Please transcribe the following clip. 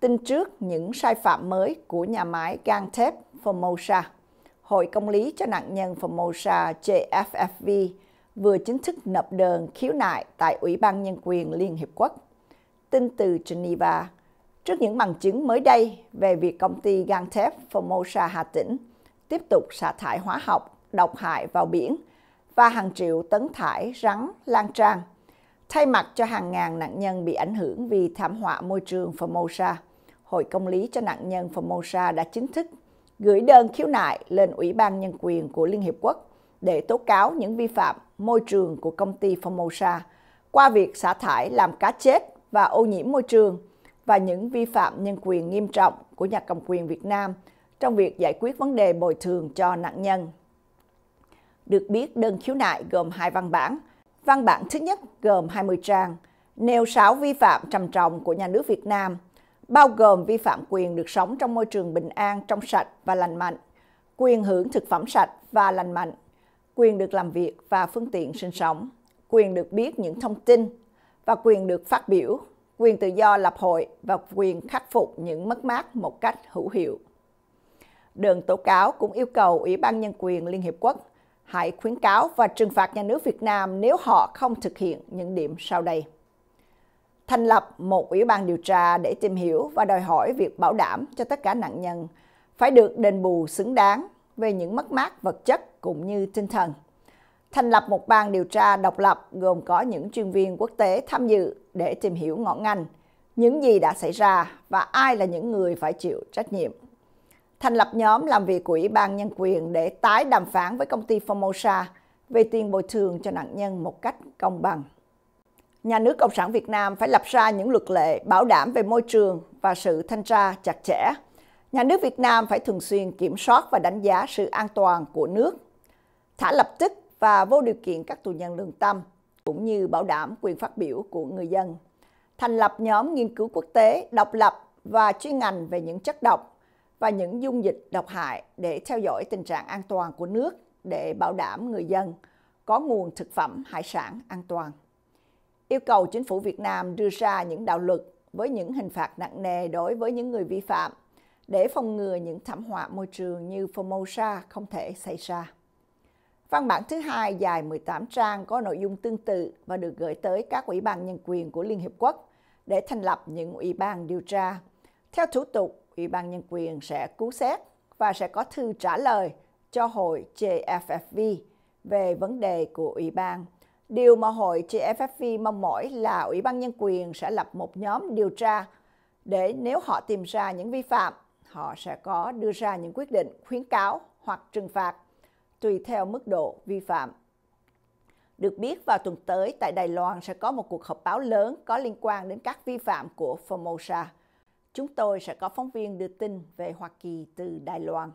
tin trước những sai phạm mới của nhà máy gang thép Formosa. Hội Công lý cho nạn nhân Formosa JFFV vừa chính thức nộp đơn khiếu nại tại Ủy ban Nhân quyền Liên Hiệp Quốc. Tin từ Geneva, trước những bằng chứng mới đây về việc công ty gang thép Formosa Hà Tĩnh tiếp tục xả thải hóa học độc hại vào biển và hàng triệu tấn thải rắn lan tràn, thay mặt cho hàng ngàn nạn nhân bị ảnh hưởng vì thảm họa môi trường Formosa. Hội Công lý cho nạn nhân Formosa đã chính thức gửi đơn khiếu nại lên Ủy ban Nhân quyền của Liên Hiệp Quốc để tố cáo những vi phạm môi trường của công ty Formosa qua việc xả thải làm cá chết và ô nhiễm môi trường và những vi phạm nhân quyền nghiêm trọng của nhà cầm quyền Việt Nam trong việc giải quyết vấn đề bồi thường cho nạn nhân. Được biết, đơn khiếu nại gồm hai văn bản. Văn bản thứ nhất gồm 20 trang, nêu 6 vi phạm trầm trọng của nhà nước Việt Nam – bao gồm vi phạm quyền được sống trong môi trường bình an, trong sạch và lành mạnh, quyền hưởng thực phẩm sạch và lành mạnh, quyền được làm việc và phương tiện sinh sống, quyền được biết những thông tin và quyền được phát biểu, quyền tự do lập hội và quyền khắc phục những mất mát một cách hữu hiệu. Đơn tố cáo cũng yêu cầu Ủy ban Nhân quyền Liên Hiệp Quốc hãy khuyến cáo và trừng phạt nhà nước Việt Nam nếu họ không thực hiện những điểm sau đây thành lập một ủy ban điều tra để tìm hiểu và đòi hỏi việc bảo đảm cho tất cả nạn nhân phải được đền bù xứng đáng về những mất mát vật chất cũng như tinh thần. Thành lập một ban điều tra độc lập gồm có những chuyên viên quốc tế tham dự để tìm hiểu ngọn ngành, những gì đã xảy ra và ai là những người phải chịu trách nhiệm. Thành lập nhóm làm việc của Ủy ban Nhân quyền để tái đàm phán với công ty Formosa về tiền bồi thường cho nạn nhân một cách công bằng nhà nước Cộng sản Việt Nam phải lập ra những luật lệ bảo đảm về môi trường và sự thanh tra chặt chẽ. Nhà nước Việt Nam phải thường xuyên kiểm soát và đánh giá sự an toàn của nước, thả lập tức và vô điều kiện các tù nhân lương tâm, cũng như bảo đảm quyền phát biểu của người dân. Thành lập nhóm nghiên cứu quốc tế độc lập và chuyên ngành về những chất độc và những dung dịch độc hại để theo dõi tình trạng an toàn của nước để bảo đảm người dân có nguồn thực phẩm hải sản an toàn yêu cầu chính phủ Việt Nam đưa ra những đạo luật với những hình phạt nặng nề đối với những người vi phạm để phòng ngừa những thảm họa môi trường như Formosa không thể xảy ra. Văn bản thứ hai dài 18 trang có nội dung tương tự và được gửi tới các ủy ban nhân quyền của Liên Hiệp Quốc để thành lập những ủy ban điều tra. Theo thủ tục, ủy ban nhân quyền sẽ cứu xét và sẽ có thư trả lời cho hội JFFV về vấn đề của ủy ban Điều mà hội GFFV mong mỏi là Ủy ban Nhân quyền sẽ lập một nhóm điều tra để nếu họ tìm ra những vi phạm, họ sẽ có đưa ra những quyết định khuyến cáo hoặc trừng phạt tùy theo mức độ vi phạm. Được biết vào tuần tới tại Đài Loan sẽ có một cuộc họp báo lớn có liên quan đến các vi phạm của Formosa. Chúng tôi sẽ có phóng viên đưa tin về Hoa Kỳ từ Đài Loan.